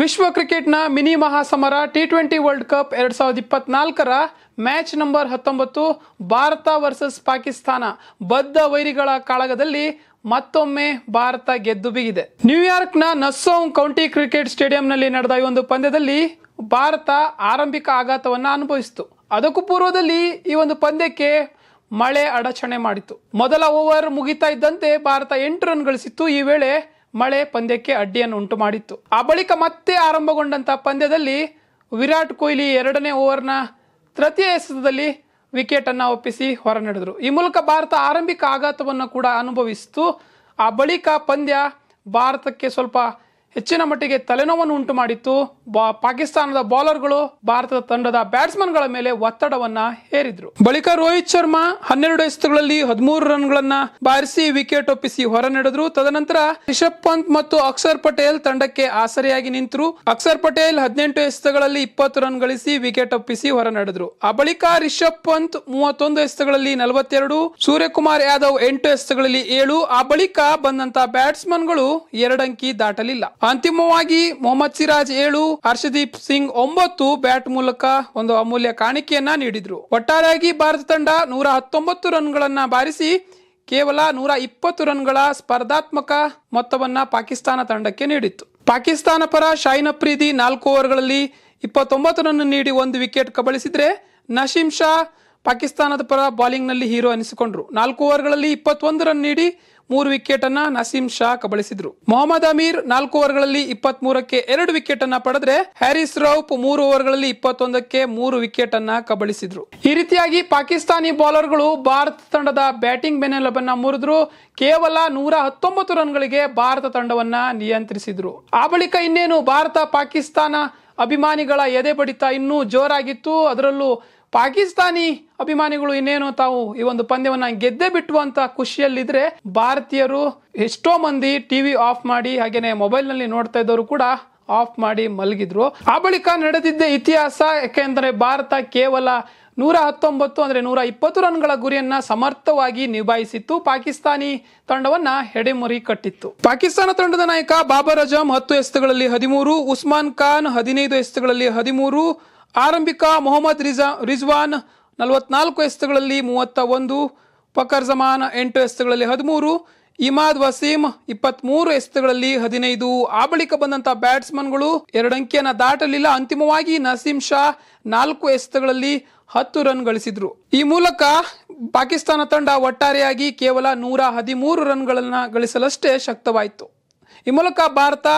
ವಿಶ್ವ ಕ್ರಿಕೆಟ್ನ ಮಿನಿ ಮಹಾಸಮರ ಟಿ ಟ್ವೆಂಟಿ ವರ್ಲ್ಡ್ ಕಪ್ ಎರಡ್ ಸಾವಿರದ ಇಪ್ಪತ್ನಾಲ್ಕರ ಮ್ಯಾಚ್ ನಂಬರ್ ಹತ್ತೊಂಬತ್ತು ಭಾರತ ವರ್ಸಸ್ ಪಾಕಿಸ್ತಾನ ಬದ್ಧ ವೈರಿಗಳ ಕಾಳಗದಲ್ಲಿ ಮತ್ತೊಮ್ಮೆ ಭಾರತ ಗೆದ್ದು ಬಿಗಿದೆ ನ್ಯೂಯಾರ್ಕ್ನ ನಸ್ಸೋಂಗ್ ಕೌಂಟಿ ಕ್ರಿಕೆಟ್ ಸ್ಟೇಡಿಯಂನಲ್ಲಿ ನಡೆದ ಈ ಒಂದು ಪಂದ್ಯದಲ್ಲಿ ಭಾರತ ಆರಂಭಿಕ ಆಘಾತವನ್ನು ಅನುಭವಿಸಿತು ಅದಕ್ಕೂ ಪೂರ್ವದಲ್ಲಿ ಈ ಒಂದು ಪಂದ್ಯಕ್ಕೆ ಮಳೆ ಅಡಚಣೆ ಮಾಡಿತು ಮೊದಲ ಓವರ್ ಮುಗಿತಾ ಇದ್ದಂತೆ ಭಾರತ ಎಂಟು ರನ್ ಗಳಿಸಿತ್ತು ಈ ವೇಳೆ ಮಳೆ ಪಂದ್ಯಕ್ಕೆ ಅಡ್ಡಿಯನ್ನು ಉಂಟು ಮಾಡಿತ್ತು ಆ ಬಳಿಕ ಮತ್ತೆ ಆರಂಭಗೊಂಡಂತಹ ಪಂದ್ಯದಲ್ಲಿ ವಿರಾಟ್ ಕೊಹ್ಲಿ ಎರಡನೇ ಓವರ್ನ ತೃತೀಯ ಎಸೆತದಲ್ಲಿ ವಿಕೆಟನ್ನು ಒಪ್ಪಿಸಿ ಹೊರನಡೆದರು ಈ ಮೂಲಕ ಭಾರತ ಆರಂಭಿಕ ಆಘಾತವನ್ನು ಕೂಡ ಅನುಭವಿಸಿತು ಆ ಬಳಿಕ ಪಂದ್ಯ ಭಾರತಕ್ಕೆ ಸ್ವಲ್ಪ ಹೆಚ್ಚಿನ ಮಟ್ಟಿಗೆ ತಲೆನೋವನ್ನು ಉಂಟು ಮಾಡಿತ್ತು ಪಾಕಿಸ್ತಾನದ ಬೌಲರ್ಗಳು ಭಾರತದ ತಂಡದ ಬ್ಯಾಟ್ಸ್ಮನ್ಗಳ ಮೇಲೆ ಒತ್ತಡವನ್ನ ಹೇರಿದ್ರು ಬಳಿಕ ರೋಹಿತ್ ಶರ್ಮಾ ಹನ್ನೆರಡು ಎಸ್ತುಗಳಲ್ಲಿ ಹದಿಮೂರು ಗಳನ್ನ ಬಾರಿಸಿ ವಿಕೆಟ್ ಒಪ್ಪಿಸಿ ಹೊರ ನಡೆದ್ರು ತದನಂತರ ರಿಷಬ್ ಪಂತ್ ಮತ್ತು ಅಕ್ಷರ್ ಪಟೇಲ್ ತಂಡಕ್ಕೆ ಆಸರೆಯಾಗಿ ನಿಂತರು ಅಕ್ಷರ್ ಪಟೇಲ್ ಹದಿನೆಂಟು ಎಸ್ತುಗಳಲ್ಲಿ ಇಪ್ಪತ್ತು ರನ್ ಗಳಿಸಿ ವಿಕೆಟ್ ಒಪ್ಪಿಸಿ ಹೊರ ನಡೆದ್ರು ಆ ಬಳಿಕ ರಿಷಬ್ ಪಂತ್ ಮೂವತ್ತೊಂದು ಎಸೆತಗಳಲ್ಲಿ ನಲವತ್ತೆರಡು ಸೂರ್ಯಕುಮಾರ್ ಯಾದವ್ ಎಂಟು ಎಸೆತಗಳಲ್ಲಿ ಏಳು ಆ ಬಳಿಕ ಬಂದಂತ ಬ್ಯಾಟ್ಸ್ಮನ್ಗಳು ಎರಡಂಕಿ ದಾಟಲಿಲ್ಲ ಅಂತಿಮವಾಗಿ ಮೊಹಮ್ಮದ್ ಸಿರಾಜ್ ಏಳು ಹರ್ಷದೀಪ್ ಸಿಂಗ್ ಒಂಬತ್ತು ಬ್ಯಾಟ್ ಮೂಲಕ ಒಂದು ಅಮೂಲ್ಯ ಕಾಣಿಕೆಯನ್ನ ನೀಡಿದ್ರು ಒಟ್ಟಾರೆಯಾಗಿ ಭಾರತ ತಂಡ ನೂರ ಹತ್ತೊಂಬತ್ತು ರನ್ಗಳನ್ನ ಬಾರಿಸಿ ಕೇವಲ ನೂರ ಇಪ್ಪತ್ತು ರನ್ಗಳ ಸ್ಪರ್ಧಾತ್ಮಕ ಮೊತ್ತವನ್ನ ಪಾಕಿಸ್ತಾನ ತಂಡಕ್ಕೆ ನೀಡಿತ್ತು ಪಾಕಿಸ್ತಾನ ಪರ ಶೈನ್ ಅಫ್ರೀದಿ ನಾಲ್ಕು ಓವರ್ಗಳಲ್ಲಿ ಇಪ್ಪತ್ತೊಂಬತ್ತು ರನ್ ನೀಡಿ ಒಂದು ವಿಕೆಟ್ ಕಬಳಿಸಿದ್ರೆ ನಶೀಂ ಶಾ ಪಾಕಿಸ್ತಾನದ ಪರ ಬಾಲಿಂಗ್ನಲ್ಲಿ ಹೀರೋ ಅನಿಸಿಕೊಂಡ್ರು ನಾಲ್ಕು ಓವರ್ಗಳಲ್ಲಿ ಇಪ್ಪತ್ತೊಂದು ರನ್ ನೀಡಿ ಮೂರು ವಿಕೆಟ್ ಅನ್ನ ನಸೀಂ ಶಾ ಕಬಳಿಸಿದ್ರು ಮೊಹಮ್ಮದ್ ಅಮೀರ್ ನಾಲ್ಕು ಓವರ್ಗಳಲ್ಲಿ ಇಪ್ಪತ್ತ್ ಮೂರಕ್ಕೆ ಎರಡು ವಿಕೆಟ್ ಅನ್ನ ಪಡೆದ್ರೆ ಹ್ಯಾರಿಸ್ ರೌಪ್ ಮೂರು ಓವರ್ಗಳಲ್ಲಿ ಇಪ್ಪತ್ತೊಂದಕ್ಕೆ ಮೂರು ವಿಕೆಟ್ ಅನ್ನ ಕಬಳಿಸಿದ್ರು ಈ ರೀತಿಯಾಗಿ ಪಾಕಿಸ್ತಾನಿ ಬೌಲರ್ಗಳು ಭಾರತ ತಂಡದ ಬ್ಯಾಟಿಂಗ್ ಬೆನ್ನೆಲಬನ್ನ ಮುರಿದ್ರು ಕೇವಲ ನೂರ ಹತ್ತೊಂಬತ್ತು ರನ್ಗಳಿಗೆ ಭಾರತ ತಂಡವನ್ನ ನಿಯಂತ್ರಿಸಿದ್ರು ಆ ಬಳಿಕ ಇನ್ನೇನು ಭಾರತ ಪಾಕಿಸ್ತಾನ ಅಭಿಮಾನಿಗಳ ಎದೆ ಬಡಿತ ಇನ್ನೂ ಜೋರಾಗಿತ್ತು ಅದರಲ್ಲೂ ಪಾಕಿಸ್ತಾನಿ ಅಭಿಮಾನಿಗಳು ಇನ್ನೇನು ತಾವು ಈ ಒಂದು ಪಂದ್ಯವನ್ನು ಗೆದ್ದೆ ಬಿಟ್ಟು ಖುಷಿಯಲ್ಲಿದ್ರೆ ಭಾರತೀಯರು ಎಷ್ಟೋ ಮಂದಿ ಟಿವಿ ಆಫ್ ಮಾಡಿ ಹಾಗೇನೆ ಮೊಬೈಲ್ನಲ್ಲಿ ನೋಡ್ತಾ ಇದ್ದವರು ಕೂಡ ಆಫ್ ಮಾಡಿ ಮಲಗಿದ್ರು ಆ ಬಳಿಕ ನಡೆದಿದ್ದ ಇತಿಹಾಸ ಯಾಕೆಂದ್ರೆ ಭಾರತ ಕೇವಲ ನೂರ ಹತ್ತೊಂಬತ್ತು ಅಂದ್ರೆ ನೂರ ಇಪ್ಪತ್ತು ರನ್ಗಳ ಗುರಿಯನ್ನ ಸಮರ್ಥವಾಗಿ ನಿಭಾಯಿಸಿತ್ತು ಪಾಕಿಸ್ತಾನಿ ತಂಡವನ್ನ ಹೆಡೆಮುರಿ ಕಟ್ಟಿತ್ತು ಪಾಕಿಸ್ತಾನ ತಂಡದ ನಾಯಕ ಬಾಬರ್ ಅಜಮ್ ಹತ್ತು ಎಸ್ತುಗಳಲ್ಲಿ ಹದಿಮೂರು ಉಸ್ಮಾನ್ ಖಾನ್ ಹದಿನೈದು ಎಸ್ತುಗಳಲ್ಲಿ ಹದಿಮೂರು ಆರಂಭಿಕ ಮೊಹಮ್ಮದ್ ರಿಜಾ ರಿಜ್ವಾನ್ ನಲವತ್ನಾಲ್ಕು ಎಸ್ತುಗಳಲ್ಲಿ ಮೂವತ್ತ ಒಂದು ಫಕರ್ ಜಮಾನ್ ಎಂಟು ಎಸ್ತುಗಳಲ್ಲಿ ಹದಿಮೂರು ಇಮಾದ್ ವಸೀಂ ಇಪ್ಪತ್ಮೂರು ಎಸ್ತುಗಳಲ್ಲಿ ಹದಿನೈದು ಆ ಬಳಿಕ ಬಂದಂತ ಬ್ಯಾಟ್ಸ್ಮನ್ಗಳು ಎರಡು ಅಂಕಿಯನ್ನ ದಾಟಲಿಲ್ಲ ಅಂತಿಮವಾಗಿ ನಸೀಂ ಶಾ ನಾಲ್ಕು ಎಸ್ತುಗಳಲ್ಲಿ ಹತ್ತು ರನ್ ಗಳಿಸಿದ್ರು ಈ ಮೂಲಕ ಪಾಕಿಸ್ತಾನ ತಂಡ ಒಟ್ಟಾರೆಯಾಗಿ ಕೇವಲ ನೂರ ಹದಿಮೂರು ರನ್ಗಳನ್ನು ಗಳಿಸಲಷ್ಟೇ ಶಕ್ತವಾಯಿತು ಈ ಮೂಲಕ ಭಾರತ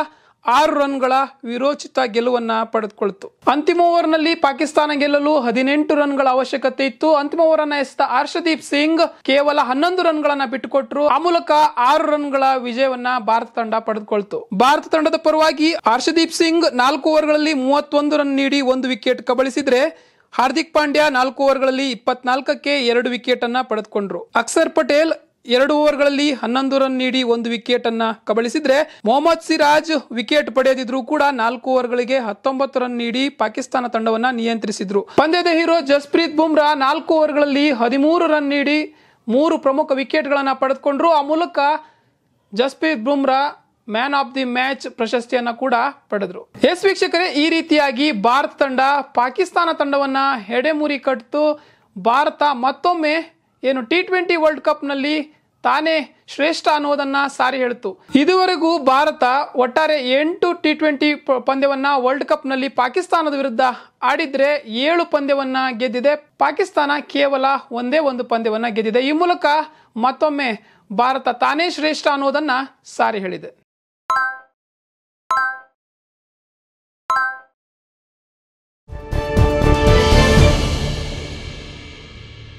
ಆರು ರನ್ಗಳ ವಿರೋಚಿತ ಗೆಲುವನ್ನ ಪಡೆದುಕೊಳ್ತು ಅಂತಿಮ ಓವರ್ನಲ್ಲಿ ಪಾಕಿಸ್ತಾನ ಗೆಲ್ಲಲು ಹದಿನೆಂಟು ರನ್ಗಳ ಅವಶ್ಯಕತೆ ಇತ್ತು ಅಂತಿಮ ಓವರ್ ಅನ್ನ ಎಸೆದ ಹರ್ಷದೀಪ್ ಸಿಂಗ್ ಕೇವಲ ಹನ್ನೊಂದು ಗಳನ್ನ ಬಿಟ್ಟುಕೊಟ್ರು ಆ ಮೂಲಕ ಆರು ರನ್ಗಳ ವಿಜಯವನ್ನ ಭಾರತ ತಂಡ ಪಡೆದುಕೊಳ್ತು ಭಾರತ ತಂಡದ ಪರವಾಗಿ ಹರ್ಷದೀಪ್ ಸಿಂಗ್ ನಾಲ್ಕು ಓವರ್ಗಳಲ್ಲಿ ಮೂವತ್ತೊಂದು ರನ್ ನೀಡಿ ಒಂದು ವಿಕೆಟ್ ಕಬಳಿಸಿದ್ರೆ ಹಾರ್ದಿಕ್ ಪಾಂಡ್ಯ ನಾಲ್ಕು ಓವರ್ಗಳಲ್ಲಿ ಇಪ್ಪತ್ನಾಲ್ಕಕ್ಕೆ ಎರಡು ವಿಕೆಟ್ ಅನ್ನ ಪಡೆದುಕೊಂಡ್ರು ಅಕ್ಷರ್ ಪಟೇಲ್ ಎರಡು ಓವರ್ಗಳಲ್ಲಿ ಹನ್ನೊಂದು ರನ್ ನೀಡಿ ಒಂದು ವಿಕೆಟ್ ಅನ್ನ ಕಬಳಿಸಿದ್ರೆ ಮೊಹಮ್ಮದ್ ಸಿರಾಜ್ ವಿಕೆಟ್ ಪಡೆಯದಿದ್ರು ಕೂಡ ನಾಲ್ಕು ಓವರ್ಗಳಿಗೆ ಹತ್ತೊಂಬತ್ತು ರನ್ ನೀಡಿ ಪಾಕಿಸ್ತಾನ ತಂಡವನ್ನ ನಿಯಂತ್ರಿಸಿದ್ರು ಪಂದ್ಯದ ಹೀರೋ ಜಸ್ಪ್ರೀತ್ ಬುಮ್ರಾ ನಾಲ್ಕು ಓವರ್ಗಳಲ್ಲಿ ಹದಿಮೂರು ರನ್ ನೀಡಿ ಮೂರು ಪ್ರಮುಖ ವಿಕೆಟ್ಗಳನ್ನು ಪಡೆದುಕೊಂಡ್ರು ಆ ಮೂಲಕ Jasprit Bumrah man of the match ಪ್ರಶಸ್ತಿಯನ್ನ ಕೂಡ ಪಡೆದ್ರು ಎಸ್ ವೀಕ್ಷಕರೇ ಈ ರೀತಿಯಾಗಿ ಭಾರತ ತಂಡ ಪಾಕಿಸ್ತಾನ ತಂಡವನ್ನ ಹೆಡೆಮುರಿ ಕಟ್ಟು ಭಾರತ ಮತ್ತೊಮ್ಮೆ ಏನು ಟಿ ಟ್ವೆಂಟಿ ವರ್ಲ್ಡ್ ಕಪ್ನಲ್ಲಿ ತಾನೇ ಶ್ರೇಷ್ಠ ಅನ್ನೋದನ್ನು ಸಾರಿ ಹೇಳಿತು ಇದುವರೆಗೂ ಭಾರತ ಒಟ್ಟಾರೆ ಎಂಟು ಟಿ ಟ್ವೆಂಟಿ ಪಂದ್ಯವನ್ನು ವರ್ಲ್ಡ್ ಕಪ್ನಲ್ಲಿ ಪಾಕಿಸ್ತಾನದ ವಿರುದ್ಧ ಆಡಿದರೆ ಏಳು ಪಂದ್ಯವನ್ನು ಗೆದ್ದಿದೆ ಪಾಕಿಸ್ತಾನ ಕೇವಲ ಒಂದೇ ಒಂದು ಪಂದ್ಯವನ್ನು ಗೆದ್ದಿದೆ ಈ ಮೂಲಕ ಮತ್ತೊಮ್ಮೆ ಭಾರತ ತಾನೇ ಶ್ರೇಷ್ಠ ಅನ್ನೋದನ್ನು ಸಾರಿ ಹೇಳಿದೆ